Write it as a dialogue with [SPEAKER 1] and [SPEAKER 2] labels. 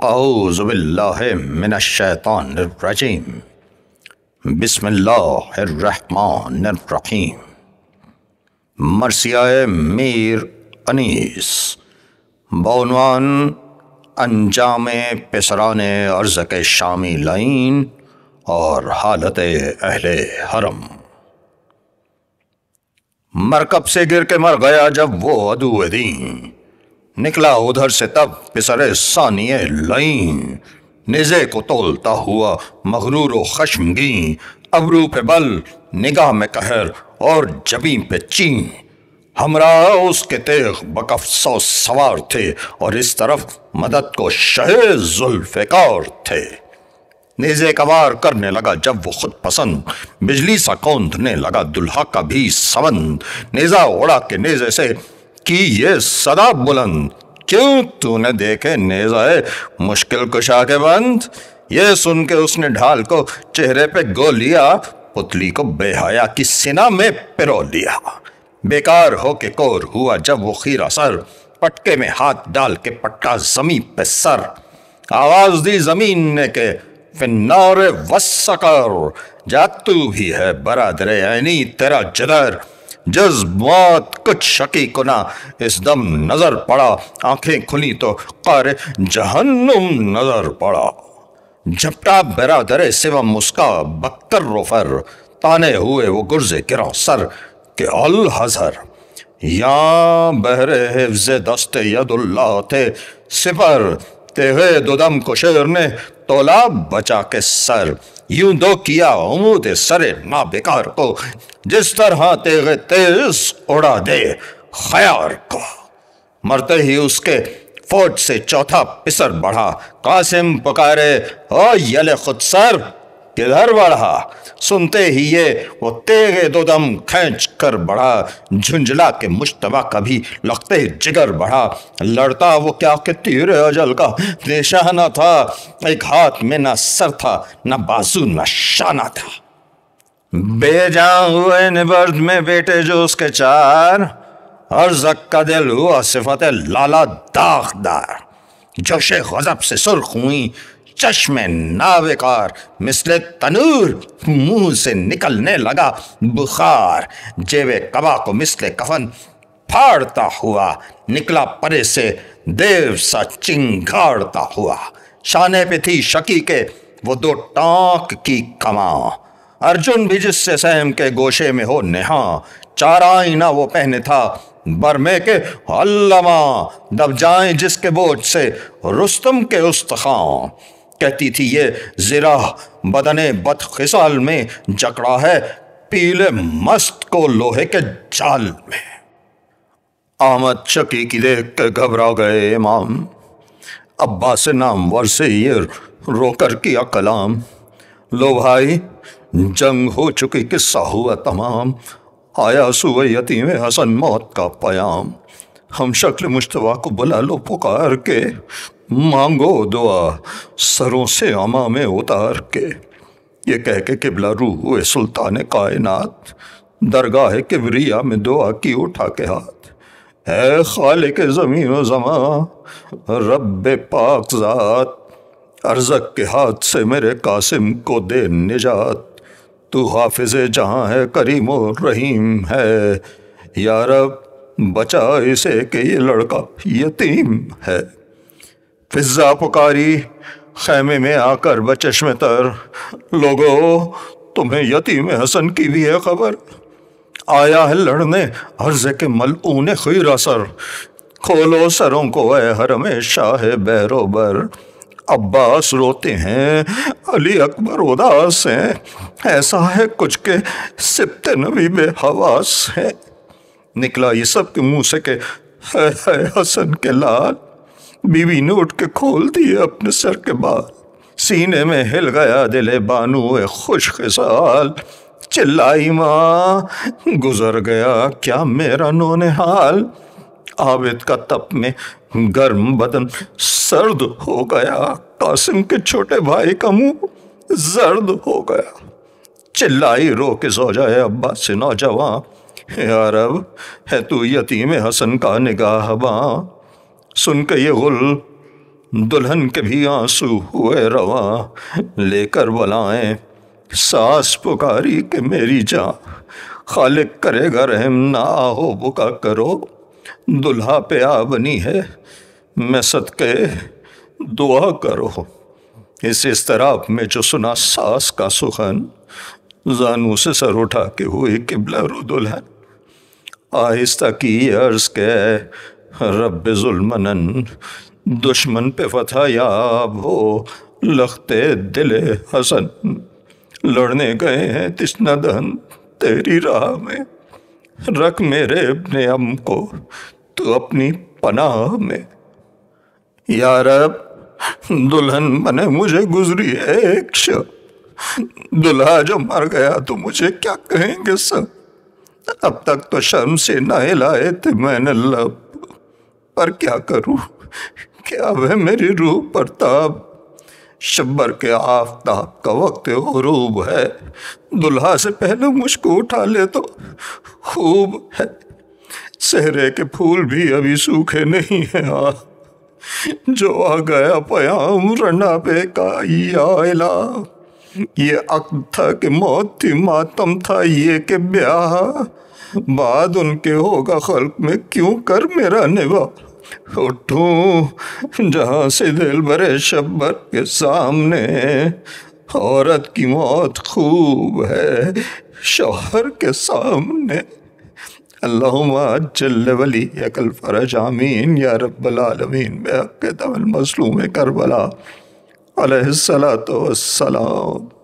[SPEAKER 1] औज़बिल्लाशैतानरजीम बिसमीम मरसिया मीर अनीस बौनवान अंजाम पसरान अर्ज़ के शामी लाइन और हालत अहले हरम मरकब से गिर के मर गया जब वो अदू दीं निकला उधर से तब पिसरे सानिए लई निजे को तोलता हुआ मगरूर खशमगी अबरू पे बल निगाह में कहर और जबी पे ची हमरा उसके तेग बकफ सौ सवार थे और इस तरफ मदद को शहे जुल्फिकार थे नेजे कवार करने लगा जब वो खुद पसंद बिजली सा कौंधने लगा दुल्हा का भी सबंध नेजा उड़ा के नेजे से कि ये सदा बुलंद क्यों तूने देखे नेजाए मुश्किल कुशा के बंद ये सुन के उसने ढाल को चेहरे पे गो लिया पुतली को बेहाया की सिना में पिरो लिया बेकार के कोर हुआ जब वो खीरा सर पटके में हाथ डाल के पट्टा जमी पे सर आवाज दी जमीन ने के फिन्नौरे वस्सकर जा तू भी है बरादरे यानी तेरा जदर जज्बात कुछ शकी कुना इस दम नज़र पड़ा आंखें खुली तो कर जहन्नुम नज़र पड़ा झपटा बरादर सिवा मुस्का बक्तर रोफर ताने हुए वो गुर्जे किरा सर के अल हजर या बहरे हिफ्ज दस्त यदुल्ला थे सिपर तेवे दुदम कुशेर ने तोला बचा के सर यूं दो किया उमूद सरे ना बेकार को जिस तरह तेग तेज उड़ा दे खयार को मरते ही उसके फोट से चौथा पिसर बढ़ा कासिम पुकारे ओ यले खुद सर किधर बढ़ा सुनते ही ये वो तेगे दो तो दम खेच कर बढ़ा झुंझला के मुश्तबा कभी लगते ही जिगर बढ़ा लड़ता वो क्या के तीर अजल का निशाना था एक हाथ में ना सर था ना बाजू ना शाना था बेजा हुए निबर्द में बेटे जो उसके चार हर जक का दिल हुआ सिफत लाला दागदार जोशे गजब से सुर्ख हुई चश्मे नावेकार मिसले तनूर मुंह से निकलने लगा बुखार जेवे कबा को मिसले कफन फाड़ता हुआ निकला परे से देव सा चिंगाड़ता हुआ शाने पे थी शकी के वो दो टाक की कमा अर्जुन भी जिससे सहम के गोशे में हो नेहा चारा आईना वो पहने था बरमे के अल्लमा दब जाए जिसके बोझ से रुस्तम के उस्तखा कहती थी ये जिरा बदने बदखिसाल में जकड़ा है पीले मस्त को लोहे के जाल में आमद चकी की देख के घबरा गए इमाम अब्बास वर से ये रोकर किया कलाम लो भाई जंग हो चुकी किस्सा हुआ तमाम आया सुबह में हसन मौत का पयाम हम शक्ल मुश्तवा को बुला लो पुकार के मांगो दुआ सरों से अमा में उतार के ये कह के किबला रू हुए सुल्तान कायनात दरगाह के में दुआ की उठा के हाथ है खाल के ज़मीन जमा रब पाक ज़ात अर्जक के हाथ से मेरे कासिम को दे निजात तू हाफिज जहाँ है करीम रहीम है यारब बचा इसे कि ये लड़का यतीम है फिजा पुकारी खैमे में आकर में तर लोगो तुम्हें यतीम हसन की भी है खबर आया है लड़ने अर्ज के मलऊन खीरा सर खोलो सरों को हर हरम शाह बहरोबर अब्बास रोते हैं अली अकबर उदास हैं ऐसा है कुछ के सिप्त नबी बेहवास है निकला ये सब के मुंह से के है, है हसन के लाल बीवी ने उठ के खोल दिए अपने सर के बाल सीने में हिल गया दिले बानू खुश खिसाल चिल्लाई माँ गुजर गया क्या मेरा नोने हाल आबिद का तप में गर्म बदन सर्द हो गया कासिम के छोटे भाई का मुंह जर्द हो गया चिल्लाई रो के सो जाए अब्बा से नौजवां अरब है तू यतीम हसन का निगाह बाँ सुनकर ये गुल दुल्हन के भी आंसू हुए रवा लेकर बलाएं सास पुकारी के मेरी जा खालिक करेगा रहम ना आहो बुका करो दुल्हा पे आ बनी है मैं सदके दुआ करो इस इस तरह में जो सुना सास का सुखन जानू से सर उठा के हुए किबला रो दुल्हन आहिस्ता की अर्ज के रब्बुलमनन दुश्मन पे फतह याब हो लखते दिल हसन लड़ने गए हैं तिश्ना दहन तेरी राह में रख मेरे अपने अम को तू अपनी पनाह में यार दुल्हन बने मुझे गुजरी है एक दुल्हा जो मर गया तो मुझे क्या कहेंगे सब अब तक तो शर्म से ना हिलाए थे मैंने लब पर क्या करूं क्या वह मेरी रूह प्रताप शब्बर के आफ्ताब का वक्त रूब है दुल्हा से पहले मुझको उठा ले तो खूब है सहरे के फूल भी अभी सूखे नहीं हैं आ जो आ गया पयाम रना पे का या इला ये अक था कि मौत थी मातम था ये कि ब्याह बाद उनके होगा खल्क में क्यों कर मेरा निवा उठू जहाँ से दिल भरे शब्बर के सामने औरत की मौत खूब है शोहर के सामने अल्लाजल्ली अकल फ़रज आमीन या रब्बल आलमीन बेहक करबला عليه الصلاة والسلام